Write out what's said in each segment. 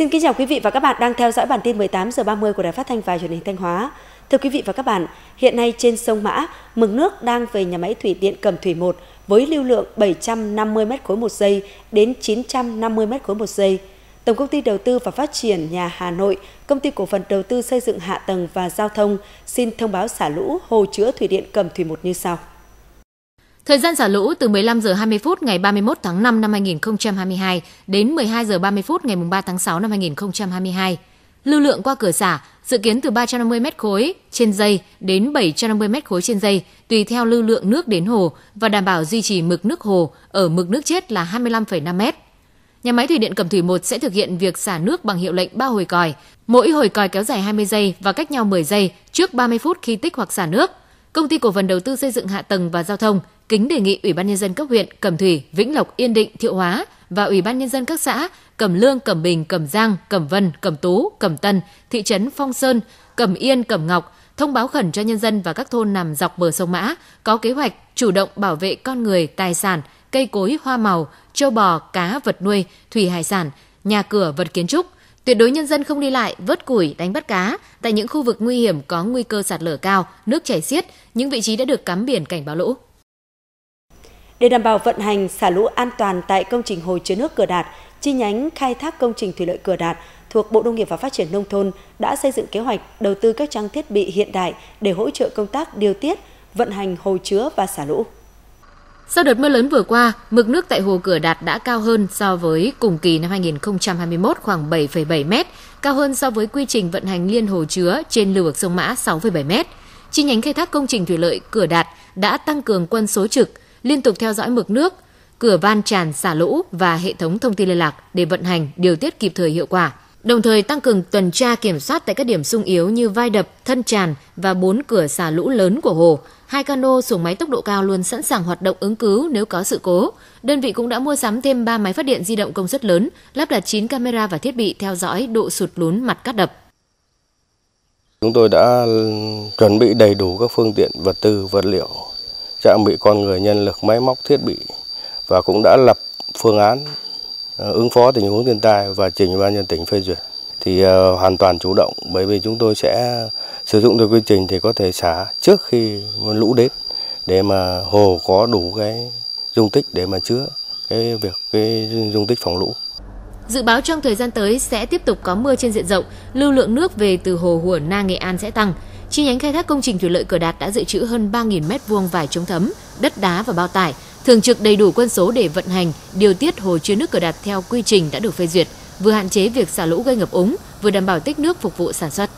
Xin kính chào quý vị và các bạn đang theo dõi bản tin 18 giờ 30 của Đài Phát thanh và Truyền hình Thanh Hóa. Thưa quý vị và các bạn, hiện nay trên sông Mã, mực nước đang về nhà máy thủy điện Cẩm Thủy 1 với lưu lượng 750 m khối một giây đến 950 m khối một giây. Tổng công ty đầu tư và phát triển nhà Hà Nội, công ty cổ phần đầu tư xây dựng hạ tầng và giao thông xin thông báo xả lũ hồ chứa thủy điện Cẩm Thủy 1 như sau. Thời gian xả lũ từ 15 giờ 20 phút ngày 31 tháng 5 năm 2022 đến 12 giờ 30 phút ngày 3 tháng 6 năm 2022. Lưu lượng qua cửa xả dự kiến từ 350 m khối trên dây đến 750 m khối trên dây tùy theo lưu lượng nước đến hồ và đảm bảo duy trì mực nước hồ ở mực nước chết là 25,5 m. Nhà máy thủy điện Cẩm Thủy 1 sẽ thực hiện việc xả nước bằng hiệu lệnh 3 hồi còi, mỗi hồi còi kéo dài 20 giây và cách nhau 10 giây trước 30 phút khi tích hoặc xả nước. Công ty cổ phần đầu tư xây dựng hạ tầng và giao thông kính đề nghị Ủy ban nhân dân các huyện Cẩm Thủy, Vĩnh Lộc, Yên Định, Thiệu Hóa và Ủy ban nhân dân các xã Cẩm Lương, Cẩm Bình, Cẩm Giang, Cẩm Vân, Cẩm Tú, Cẩm Tân, thị trấn Phong Sơn, Cẩm Yên, Cẩm Ngọc thông báo khẩn cho nhân dân và các thôn nằm dọc bờ sông Mã có kế hoạch chủ động bảo vệ con người, tài sản, cây cối, hoa màu, châu bò, cá, vật nuôi, thủy hải sản, nhà cửa, vật kiến trúc. Tuyệt đối nhân dân không đi lại, vớt củi, đánh bắt cá tại những khu vực nguy hiểm có nguy cơ sạt lở cao, nước chảy xiết, những vị trí đã được cắm biển cảnh báo lũ. Để đảm bảo vận hành xả lũ an toàn tại công trình hồ chứa nước Cửa Đạt, chi nhánh khai thác công trình thủy lợi Cửa Đạt thuộc Bộ Nông nghiệp và Phát triển Nông thôn đã xây dựng kế hoạch đầu tư các trang thiết bị hiện đại để hỗ trợ công tác điều tiết, vận hành hồ chứa và xả lũ. Sau đợt mưa lớn vừa qua, mực nước tại hồ Cửa Đạt đã cao hơn so với cùng kỳ năm 2021 khoảng 7,7 m, cao hơn so với quy trình vận hành liên hồ chứa trên lưu vực sông Mã 6,7 m. Chi nhánh khai thác công trình thủy lợi Cửa Đạt đã tăng cường quân số trực, liên tục theo dõi mực nước, cửa van tràn xả lũ và hệ thống thông tin liên lạc để vận hành điều tiết kịp thời hiệu quả. Đồng thời tăng cường tuần tra kiểm soát tại các điểm sung yếu như vai đập, thân tràn và bốn cửa xả lũ lớn của hồ. Hai cano xuồng máy tốc độ cao luôn sẵn sàng hoạt động ứng cứu nếu có sự cố. Đơn vị cũng đã mua sắm thêm 3 máy phát điện di động công suất lớn, lắp đặt 9 camera và thiết bị theo dõi độ sụt lún mặt cắt đập. Chúng tôi đã chuẩn bị đầy đủ các phương tiện vật tư, vật liệu trang bị con người nhân lực máy móc thiết bị và cũng đã lập phương án ờ, ứng phó tình huống thiên tai và trình ban nhân tỉnh phê duyệt thì ờ, hoàn toàn chủ động bởi vì chúng tôi sẽ sử dụng được quy trình thì có thể xả trước khi lũ đến để mà hồ có đủ cái dung tích để mà chứa cái việc cái dung tích phòng lũ. Dự báo trong thời gian tới sẽ tiếp tục có mưa trên diện rộng, lưu lượng nước về từ hồ Hủa Na Nghệ An sẽ tăng. Chi nhánh khai thác công trình thủy lợi Cửa Đạt đã dự trữ hơn 3.000 m2 vải chống thấm, đất đá và bao tải, thường trực đầy đủ quân số để vận hành, điều tiết hồ chứa nước Cửa Đạt theo quy trình đã được phê duyệt, vừa hạn chế việc xả lũ gây ngập úng, vừa đảm bảo tích nước phục vụ sản xuất.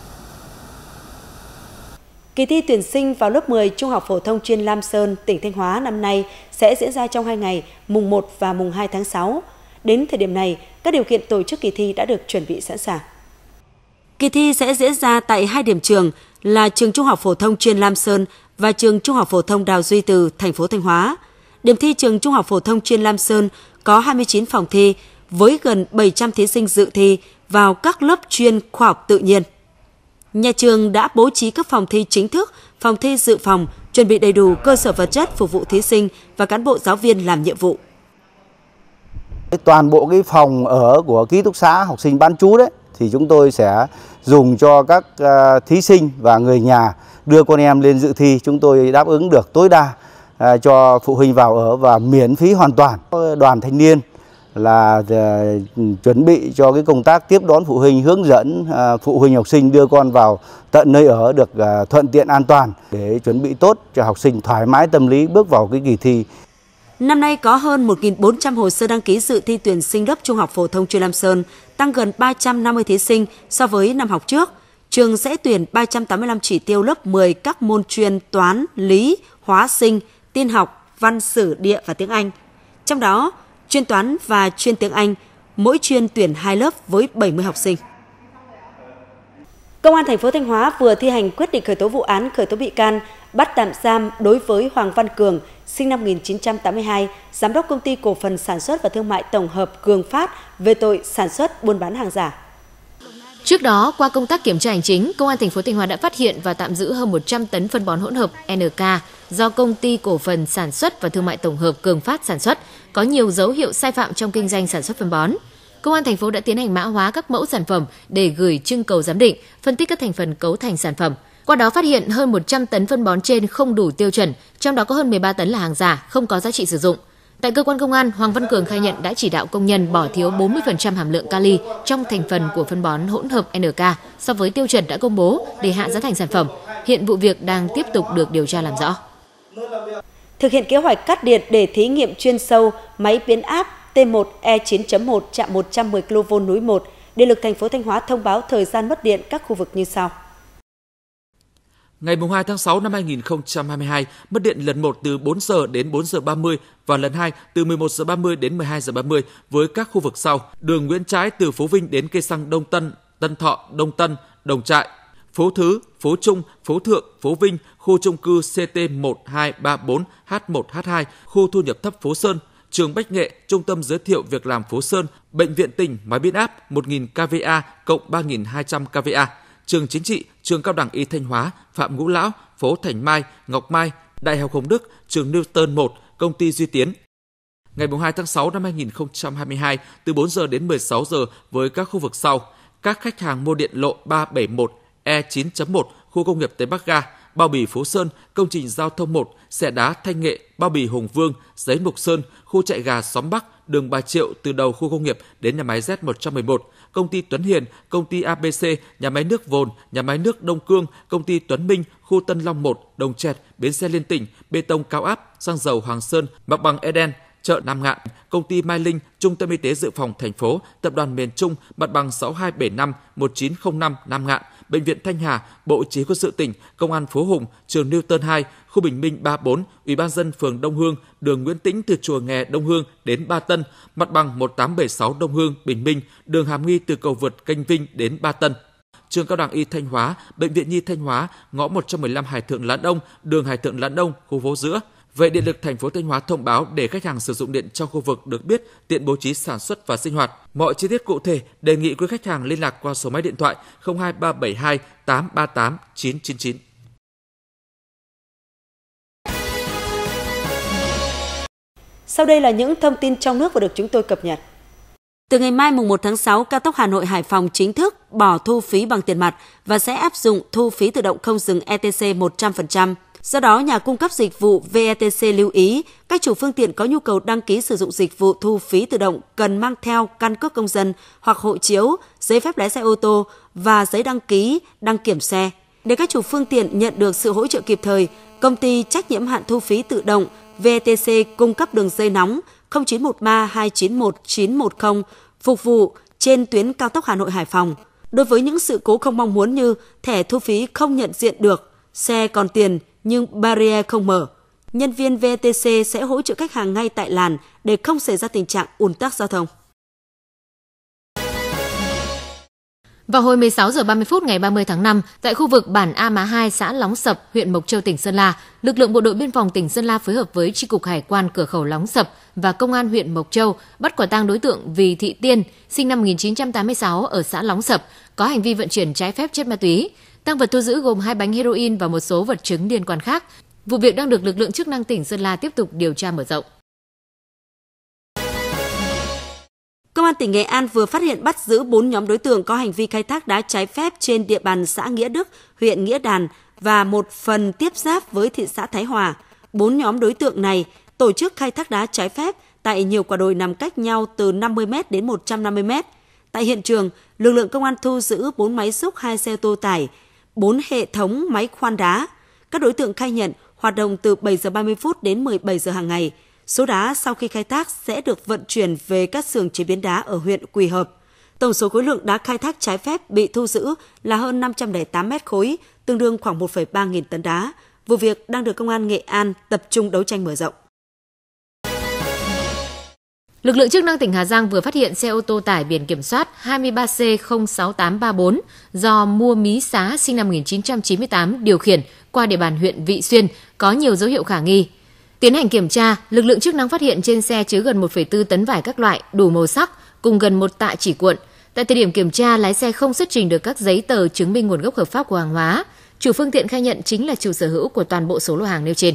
Kỳ thi tuyển sinh vào lớp 10 Trung học phổ thông chuyên Lam Sơn, tỉnh Thanh Hóa năm nay sẽ diễn ra trong 2 ngày, mùng 1 và mùng 2 tháng 6. Đến thời điểm này, các điều kiện tổ chức kỳ thi đã được chuẩn bị sẵn sàng. Kỳ thi sẽ diễn ra tại hai điểm trường là trường Trung học phổ thông chuyên Lam Sơn và trường Trung học phổ thông Đào Duy Từ, thành phố Thanh Hóa. Điểm thi trường Trung học phổ thông chuyên Lam Sơn có 29 phòng thi với gần 700 thí sinh dự thi vào các lớp chuyên khoa học tự nhiên. Nhà trường đã bố trí các phòng thi chính thức, phòng thi dự phòng, chuẩn bị đầy đủ cơ sở vật chất phục vụ thí sinh và cán bộ giáo viên làm nhiệm vụ. Toàn bộ cái phòng ở của ký túc xá học sinh bán chú đấy thì chúng tôi sẽ dùng cho các à, thí sinh và người nhà đưa con em lên dự thi chúng tôi đáp ứng được tối đa à, cho phụ huynh vào ở và miễn phí hoàn toàn. Đoàn thanh niên là à, chuẩn bị cho cái công tác tiếp đón phụ huynh hướng dẫn phụ huynh học sinh đưa con vào tận nơi ở được thuận tiện an toàn để chuẩn bị tốt cho học sinh thoải mái tâm lý bước vào cái kỳ thi. Năm nay có hơn 1.400 hồ sơ đăng ký dự thi tuyển sinh lớp trung học phổ thông chuyên Lam Sơn, tăng gần 350 thí sinh so với năm học trước. Trường sẽ tuyển 385 chỉ tiêu lớp 10 các môn chuyên toán, lý, hóa sinh, tiên học, văn sử, địa và tiếng Anh. Trong đó, chuyên toán và chuyên tiếng Anh, mỗi chuyên tuyển 2 lớp với 70 học sinh. Công an thành phố Thanh Hóa vừa thi hành quyết định khởi tố vụ án khởi tố bị can bắt tạm giam đối với Hoàng Văn Cường, sinh năm 1982, giám đốc công ty cổ phần sản xuất và thương mại tổng hợp Cường Phát về tội sản xuất buôn bán hàng giả. Trước đó, qua công tác kiểm tra hành chính, Công an thành phố Thanh Hóa đã phát hiện và tạm giữ hơn 100 tấn phân bón hỗn hợp NK do công ty cổ phần sản xuất và thương mại tổng hợp Cường Phát sản xuất, có nhiều dấu hiệu sai phạm trong kinh doanh sản xuất phân bón. Công an thành phố đã tiến hành mã hóa các mẫu sản phẩm để gửi trưng cầu giám định, phân tích các thành phần cấu thành sản phẩm. Qua đó phát hiện hơn 100 tấn phân bón trên không đủ tiêu chuẩn, trong đó có hơn 13 tấn là hàng giả, không có giá trị sử dụng. Tại cơ quan công an, Hoàng Văn Cường khai nhận đã chỉ đạo công nhân bỏ thiếu 40% hàm lượng kali trong thành phần của phân bón hỗn hợp NK so với tiêu chuẩn đã công bố để hạ giá thành sản phẩm. Hiện vụ việc đang tiếp tục được điều tra làm rõ. Thực hiện kế hoạch cắt điện để thí nghiệm chuyên sâu máy biến áp T1E9.1 trạm 110 kV núi 1, Điện lực thành phố Thanh Hóa thông báo thời gian mất điện các khu vực như sau. Ngày 2 tháng 6 năm 2022, mất điện lần 1 từ 4 giờ đến 4 giờ 30 và lần 2 từ 11 giờ 30 đến 12 giờ 30 với các khu vực sau: đường Nguyễn Trãi từ Phú Vinh đến cây xăng Đông Tân, Tân Thọ, Đông Tân, Đồng Trại, phố Thứ, phố Trung, phố Thượng, phố Vinh, khu trung cư CT1234H1H2, khu thu nhập thấp phố Sơn, trường Bách Nghệ, trung tâm giới thiệu việc làm phố Sơn, bệnh viện tỉnh máy biến áp 1000 kVA cộng 3200 kVA trường chính trị, trường cao đẳng y Thanh Hóa, Phạm Ngũ Lão, phố Thành Mai, Ngọc Mai, Đại học Hồng Đức, trường Newton 1, công ty Duy Tiến. Ngày 2 tháng 6 năm 2022, từ 4 giờ đến 16 giờ với các khu vực sau, các khách hàng mua điện lộ 371 E9.1 khu công nghiệp Tây Bắc Ga, Bao Bì Phú Sơn, công trình giao thông 1, xẻ đá Thanh Nghệ, Bao Bì Hùng Vương, Giấy Mục Sơn, khu chạy gà xóm Bắc, đường Bà Triệu từ đầu khu công nghiệp đến nhà máy Z111, công ty Tuấn Hiền, công ty ABC, nhà máy nước Vồn, nhà máy nước Đông Cương, công ty Tuấn Minh, khu Tân Long 1, Đồng Trẹt, bến xe Liên Tỉnh, bê tông cao áp, xăng dầu Hoàng Sơn, mặt bằng Eden, chợ Nam Ngạn, công ty Mai Linh, Trung tâm Y tế Dự phòng thành phố, Tập đoàn Miền Trung, mặt bằng 6275 1905 Nam Ngạn, Bệnh viện Thanh Hà, Bộ Chỉ quân sự tỉnh, Công an Phú Hùng, trường Newton 2, khu Bình Minh 34, Ủy ban dân phường Đông Hương, đường Nguyễn Tĩnh từ chùa Nghè Đông Hương đến Ba Tân, mặt bằng 1876 Đông Hương, Bình Minh, đường Hàm Nghi từ cầu vượt Canh Vinh đến Ba Tân. Trường Cao đẳng Y Thanh Hóa, Bệnh viện Nhi Thanh Hóa, ngõ 115 Hải Thượng Lãn Đông, đường Hải Thượng Lãn Đông, khu phố giữa. Về điện lực thành phố Thanh Hóa thông báo để khách hàng sử dụng điện trong khu vực được biết tiện bố trí sản xuất và sinh hoạt. Mọi chi tiết cụ thể đề nghị quý khách hàng liên lạc qua số máy điện thoại 02372 838 999. Sau đây là những thông tin trong nước vừa được chúng tôi cập nhật. Từ ngày mai mùng 1 tháng 6, cao tốc Hà Nội Hải Phòng chính thức bỏ thu phí bằng tiền mặt và sẽ áp dụng thu phí tự động không dừng ETC 100% Do đó, nhà cung cấp dịch vụ VETC lưu ý, các chủ phương tiện có nhu cầu đăng ký sử dụng dịch vụ thu phí tự động cần mang theo căn cước công dân hoặc hộ chiếu, giấy phép lái xe ô tô và giấy đăng ký, đăng kiểm xe. Để các chủ phương tiện nhận được sự hỗ trợ kịp thời, công ty trách nhiệm hạn thu phí tự động VETC cung cấp đường dây nóng 0913 291 910 phục vụ trên tuyến cao tốc Hà Nội Hải Phòng. Đối với những sự cố không mong muốn như thẻ thu phí không nhận diện được, xe còn tiền, nhưng barrier không mở. Nhân viên VTC sẽ hỗ trợ khách hàng ngay tại làn để không xảy ra tình trạng ùn tắc giao thông. Vào hồi 16 giờ 30 phút ngày 30 tháng 5, tại khu vực bản A Má 2, xã Lóng Sập, huyện Mộc Châu, tỉnh Sơn La, lực lượng bộ đội biên phòng tỉnh Sơn La phối hợp với tri cục hải quan cửa khẩu Lóng Sập và công an huyện Mộc Châu bắt quả tang đối tượng Vì Thị Tiên, sinh năm 1986 ở xã Lóng Sập, có hành vi vận chuyển trái phép chất ma túy. Tăng vật thu giữ gồm hai bánh heroin và một số vật chứng liên quan khác. Vụ việc đang được lực lượng chức năng tỉnh Sơn La tiếp tục điều tra mở rộng. Công an tỉnh Nghệ An vừa phát hiện bắt giữ 4 nhóm đối tượng có hành vi khai thác đá trái phép trên địa bàn xã Nghĩa Đức, huyện Nghĩa Đàn và một phần tiếp giáp với thị xã Thái Hòa. 4 nhóm đối tượng này tổ chức khai thác đá trái phép tại nhiều quả đồi nằm cách nhau từ 50 m đến 150 m. Tại hiện trường, lực lượng công an thu giữ 4 máy xúc, 2 xe ô tô tải, 4 hệ thống máy khoan đá. Các đối tượng khai nhận hoạt động từ 7 giờ 30 phút đến 17 giờ hàng ngày. Số đá sau khi khai thác sẽ được vận chuyển về các xưởng chế biến đá ở huyện Quỳ Hợp. Tổng số khối lượng đá khai thác trái phép bị thu giữ là hơn 508 mét khối, tương đương khoảng 1,3 nghìn tấn đá. Vụ việc đang được Công an Nghệ An tập trung đấu tranh mở rộng. Lực lượng chức năng tỉnh Hà Giang vừa phát hiện xe ô tô tải biển kiểm soát 23C06834 do Mua Mí Xá sinh năm 1998 điều khiển qua địa bàn huyện Vị Xuyên có nhiều dấu hiệu khả nghi. Tiến hành kiểm tra, lực lượng chức năng phát hiện trên xe chứa gần 1,4 tấn vải các loại đủ màu sắc cùng gần một tạ chỉ cuộn. Tại thời điểm kiểm tra, lái xe không xuất trình được các giấy tờ chứng minh nguồn gốc hợp pháp của hàng hóa. Chủ phương tiện khai nhận chính là chủ sở hữu của toàn bộ số lô hàng nêu trên.